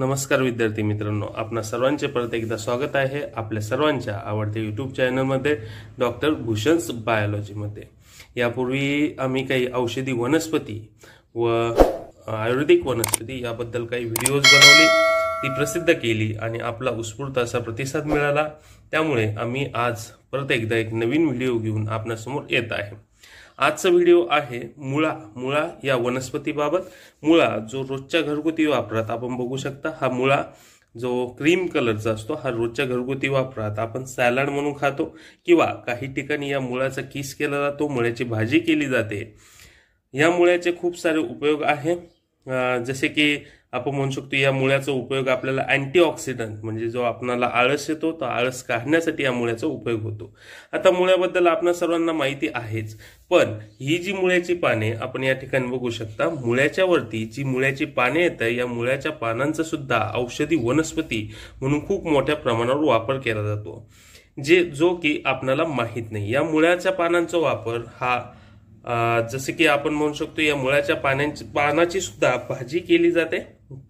नमस्कार विद्यार्थी मित्रांनो आपणा सर्वांचे परत एकदा स्वागत आहे आपल्या सर्वांच्या आवडत्या यूट्यूब चॅनलमध्ये डॉक्टर भूषण्स बायोलॉजीमध्ये यापूर्वी आम्ही काही औषधी वनस्पती व आयुर्वेदिक वनस्पती याबद्दल काही व्हिडिओज बनवले ती प्रसिद्ध केली आणि आपला उत्स्फूर्त असा प्रतिसाद मिळाला त्यामुळे आम्ही आज परत एकदा एक नवीन व्हिडिओ घेऊन आपल्यासमोर येत आहे आजचा व्हिडिओ आहे मुळा मुळा या वनस्पतीबाबत मुळा जो रोजच्या घरगुती वापरात आपण बघू शकता हा मुळा जो क्रीम कलरचा असतो हा रोजच्या घरगुती वापरात आपण सॅलड म्हणून खातो किंवा काही ठिकाणी या मुळाचा किस केला जातो मुळ्याची भाजी केली जाते या मुळ्याचे खूप सारे उपयोग आहे जसे की आपण म्हणू शकतो या मुळ्याचा उपयोग आपल्याला अँटीऑक्सिडंट म्हणजे जो आपणाला आळस येतो तो आळस काढण्यासाठी या मुळ्याचा उपयोग होतो आता मुळ्याबद्दल आपणा सर्वांना माहिती आहेच पण ही जी मुळ्याची पाने आपण या ठिकाणी बघू शकता मुळ्याच्या वरती जी मुळ्याची पाने येत या मुळ्याच्या पानांचा सुद्धा औषधी वनस्पती म्हणून खूप मोठ्या प्रमाणावर वापर केला जातो जे जो की आपल्याला माहीत नाही या मुळ्याच्या पानांचा वापर हा जसं की आपण म्हणू शकतो या मुळ्याच्या पानांची पानाची सुद्धा भाजी केली जाते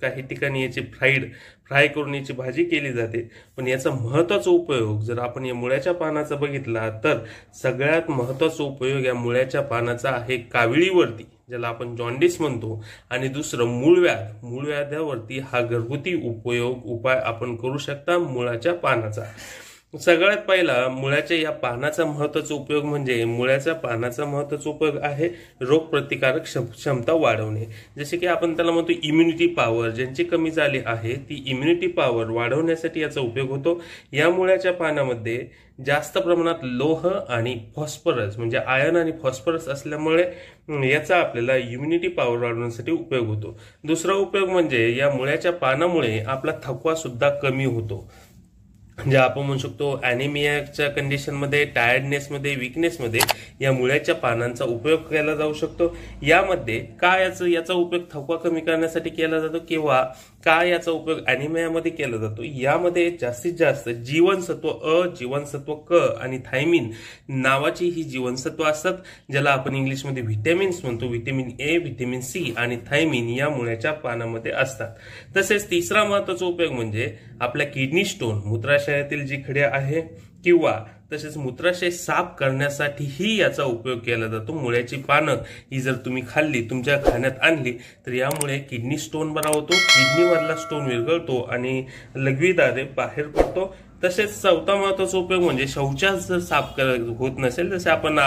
काही ठिकाणी याची फ्राईड फ्राय करून याची भाजी केली जाते पण याचा महत्त्वाचा उपयोग जर आपण या मुळ्याच्या पानाचा बघितला तर सगळ्यात महत्त्वाचा उपयोग या मुळ्याच्या पानाचा आहे काविळीवरती ज्याला आपण जॉन्डिस म्हणतो आणि दुसरं मूळव्याध व्याध्यावरती हा घरगुती उपयोग उपाय आपण करू शकता मुळाच्या पानाचा सगळ्यात पहिला मुळ्याच्या या पानाचा महत्वाचा उपयोग म्हणजे मुळ्याच्या पानाचा महत्वाचा उपयोग आहे रोगप्रतिकारक क्षमता वाढवणे जसे की आपण त्याला म्हणतो इम्युनिटी पॉवर ज्यांची कमी झाली आहे ती इम्युनिटी पॉवर वाढवण्यासाठी याचा उपयोग होतो या मुळ्याच्या पानामध्ये जास्त प्रमाणात लोह आणि फॉस्फरस म्हणजे आयर्न आणि फॉस्फरस असल्यामुळे याचा आपल्याला इम्युनिटी पॉवर वाढवण्यासाठी उपयोग होतो दुसरा उपयोग म्हणजे या मुळ्याच्या पानामुळे आपला थकवा सुद्धा कमी होतो म्हणजे आपण म्हणू शकतो अॅनिमियाच्या कंडिशनमध्ये टायर्डनेसमध्ये विकनेसमध्ये या मुळ्याच्या पानांचा उपयोग केला जाऊ शकतो यामध्ये का याचा याचा उपयोग थकवा कमी करण्यासाठी केला जातो किंवा का याचा उपयोग अॅनिमियामध्ये केला जातो यामध्ये जास्तीत जास्त जीवनसत्व अ जीवनसत्व क आणि थायमिन नावाची ही जीवनसत्व असतात ज्याला आपण इंग्लिशमध्ये व्हिटॅमिन्स म्हणतो व्हिटॅमिन ए व्हिटॅमिन सी आणि थायमिन या मुळ्याच्या पानामध्ये असतात तसेच तिसरा महत्वाचा उपयोग म्हणजे आपल्या किडनी स्टोन मूत्राशयातील जी खडे आहे किंवा तसेच मूत्राशय साफ करण्यासाठीही याचा उपयोग केला जातो मुळ्याची पानं ही जर तुम्ही खाल्ली तुमच्या खाण्यात आणली तर यामुळे किडनी स्टोन बरा होतो किडनीवरला स्टोन विरघळतो आणि लघवीदारे बाहेर पडतो तसेच चौथा महत्वाचा उपयोग म्हणजे शौचास जर साफ कर होत नसेल जसे आपण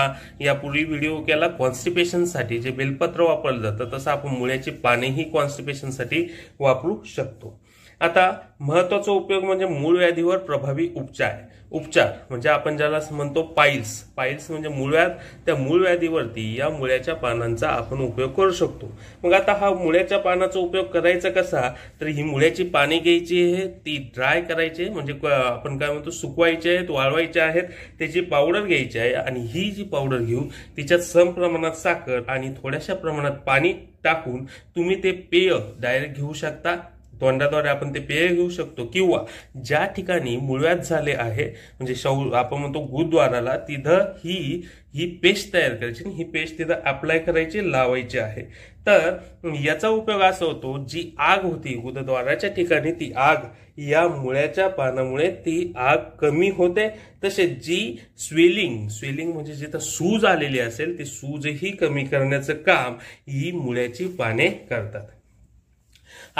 यापूर्वी व्हिडिओ केला कॉन्स्टिपेशनसाठी जे बेलपत्र वापरलं जातं तसं आपण मुळ्याची पानेही कॉन्स्टिपेशनसाठी वापरू शकतो आता महत्वाचा उपयोग म्हणजे मूळ व्याधीवर प्रभावी उपचार उपचार म्हणजे आपण ज्याला म्हणतो पाईल्स पाईल्स म्हणजे मुळ्यात त्या मूळ व्याधीवरती या मुळ्याच्या पानांचा आपण उपयोग करू शकतो मग आता हा मुळ्याच्या पानाचा उपयोग करायचा कसा तर ही मुळ्याची पाने घ्यायची आहे ती ड्राय करायची म्हणजे आपण काय म्हणतो सुकवायचे आहेत वाळवायचे आहेत त्याची पावडर घ्यायची आहे आणि ही जी पावडर घेऊ तिच्यात सम प्रमाणात साखर आणि थोड्याशा प्रमाणात पाणी टाकून तुम्ही ते पेय डायरेक्ट घेऊ शकता तोंडाद्वारे आपण ते पेय घेऊ शकतो किंवा ज्या ठिकाणी मुळव्यात झाले आहे म्हणजे शौ आपण म्हणतो गुरुद्वाराला तिथं ही ही पेस्ट तयार करायची ही पेस्ट तिथं अप्लाय करायची लावायची आहे तर याचा उपयोग असा होतो जी आग होती गुरुद्वाराच्या ठिकाणी ती आग या मुळ्याच्या पानामुळे ती आग कमी होते तसेच जी स्वेलिंग स्वेलिंग म्हणजे जिथं सूज आलेली असेल ती सूजही कमी करण्याचं काम ही मुळ्याची पाने करतात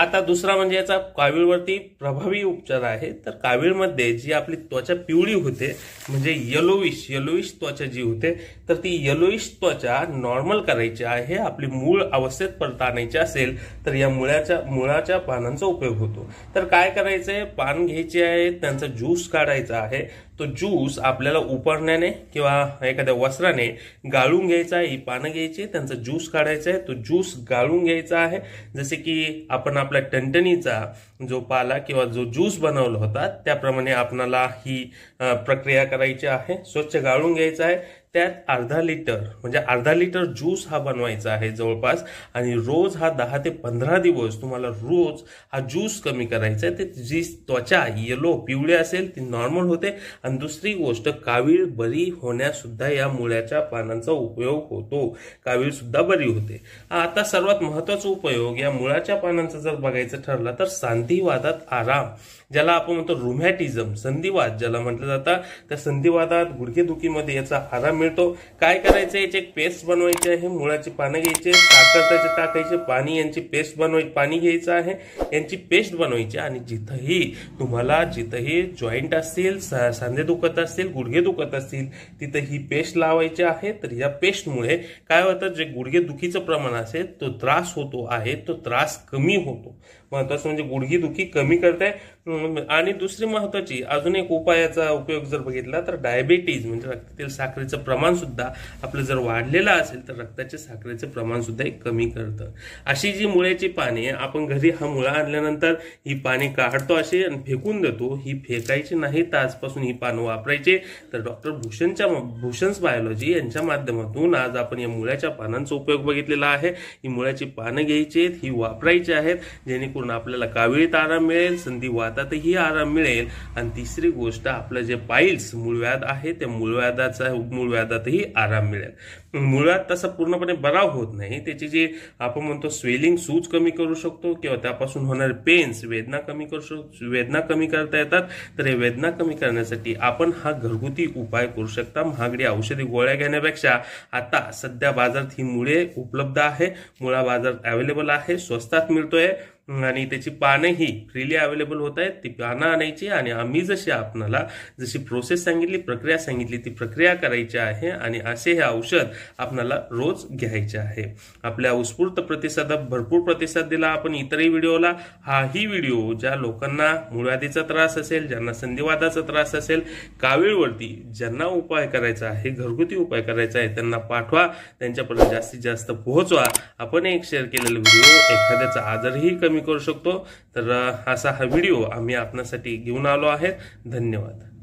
आता दुसरा म्हणजे याचा कावीळवरती प्रभावी उपचार आहे तर कावीळमध्ये जी आपली त्वचा पिवळी होते म्हणजे येलोइश येलोइश त्वचा जी होते तर ती येलोइश त्वचा नॉर्मल करायची आहे आपली मूळ अवस्थेत परत आणायची असेल तर या मुळाच्या मुळाच्या पानांचा उपयोग होतो तर काय करायचंय पान घ्यायचे आहे त्यांचा ज्यूस काढायचा आहे तो ज्यूस आपल्याला उपरण्याने किंवा एखाद्या वस्त्राने गाळून घ्यायचा आहे ही पानं घ्यायची त्यांचा ज्यूस काढायचा आहे तो ज्यूस गाळून घ्यायचा आहे जसे की आपण आपल्या टणटणीचा जो पाला किंवा जो ज्यूस बनवला होता त्याप्रमाणे आपणाला ही प्रक्रिया करायची आहे स्वच्छ गाळून घ्यायचा आहे त्यात अर्धा लिटर म्हणजे अर्धा लिटर ज्यूस हा बनवायचा आहे जवळपास आणि रोज हा दहा ते पंधरा दिवस तुम्हाला रोज हा ज्यूस कमी करायचा आहे ते जी त्वचा येलो पिवळी असेल ती नॉर्मल होते आणि दुसरी गोष्ट कावीळ बरी होण्यासुद्धा या मुळ्याच्या पानांचा उपयोग होतो कावीळ सुद्धा बरी होते आता सर्वात महत्वाचा उपयोग या मुळाच्या पानांचा जर बघायचं ठरला तर सांधीवादात आराम ज्याला आपण म्हणतो रुमॅटिझम संधिवाद ज्याला म्हटलं जातं त्या संधिवादात गुडघेदुखीमध्ये याचा आराम मिळतो काय करायचं याचे एक पेस्ट बनवायची आहे मुळाची पानं घ्यायचे साखर त्याचे टाकायचे पाणी यांची पेस्ट बनवायची पाणी घ्यायचं आहे यांची पेस्ट बनवायची आणि जिथंही तुम्हाला जिथंही जॉईंट असतील सांधे दुखत असतील गुडघे दुखत असतील तिथं ही पेस्ट लावायची आहे तर या पेस्टमुळे काय होतं जे गुडघेदुखीचं प्रमाण असेल तो त्रास होतो आहे तो त्रास कमी होतो महत्वाचं म्हणजे गुडघी दुखी कमी करते आणि दुसरी महत्वाची अजून एक उपायाचा उपयोग जर बघितला तर डायबेटीज म्हणजे रक्तातील साखरेचं प्रमाण सुद्धा आपलं जर वाढलेलं असेल तर रक्ताच्या साखरेचं प्रमाण सुद्धा कमी करतं अशी जी मुळ्याची पाने आपण घरी हा मुळा आणल्यानंतर ही पाने काढतो असे आणि फेकून देतो ही फेकायची नाही तर आजपासून ही पानं वापरायचे तर डॉक्टर भूषणच्या भूषण्स बायोलॉजी यांच्या माध्यमातून आज आपण या मुळ्याच्या पानांचा उपयोग बघितलेला आहे ही मुळ्याची पानं घ्यायची आहेत ही वापरायची आहेत जेणेकरून पूर्ण आपल्याला काविळीत आराम मिळेल संधी वादातही आराम मिळेल आणि तिसरी गोष्ट आपलं जे पाईल्स मूळव्याध आहे त्या मूळव्याधाचा मूळव्याधातही आराम मिळेल मूळव्याध तसा पूर्णपणे बरा होत नाही त्याची जी आपण म्हणतो स्वेलिंग सूज कमी करू शकतो किंवा त्यापासून होणारे पेन्स वेदना कमी करू शकतो वेदना कमी करता येतात तर हे वेदना कमी करण्यासाठी आपण हा घरगुती उपाय करू शकता महागडी औषधी गोळ्या घेण्यापेक्षा आता सध्या बाजारात ही मुळे उपलब्ध आहे मुळा बाजारात अवेलेबल आहे स्वस्तात मिळतोय आणि त्याची पानंही फ्रीली अवेलेबल होत आहेत ती पानं आणायची आणि आम्ही जशी आपणाला जशी प्रोसेस सांगितली प्रक्रिया सांगितली ती प्रक्रिया करायची आहे आणि असे हे औषध आपणाला रोज घ्यायचे आहे आपल्या उत्स्फूर्त प्रतिसादात भरपूर प्रतिसाद दिला आपण इतरही व्हिडिओला हाही व्हिडिओ ज्या लोकांना मुळव्याधीचा त्रास असेल ज्यांना संधिवादाचा त्रास असेल कावीळवरती ज्यांना उपाय करायचा आहे घरगुती उपाय करायचा आहे त्यांना पाठवा त्यांच्यापर्यंत जास्तीत जास्त पोहोचवा आपण एक शेअर केलेला व्हिडिओ एखाद्याचा आजारही कमी कमी करू शकतो तर असा हा व्हिडिओ आम्ही आपणासाठी घेऊन आलो आहे धन्यवाद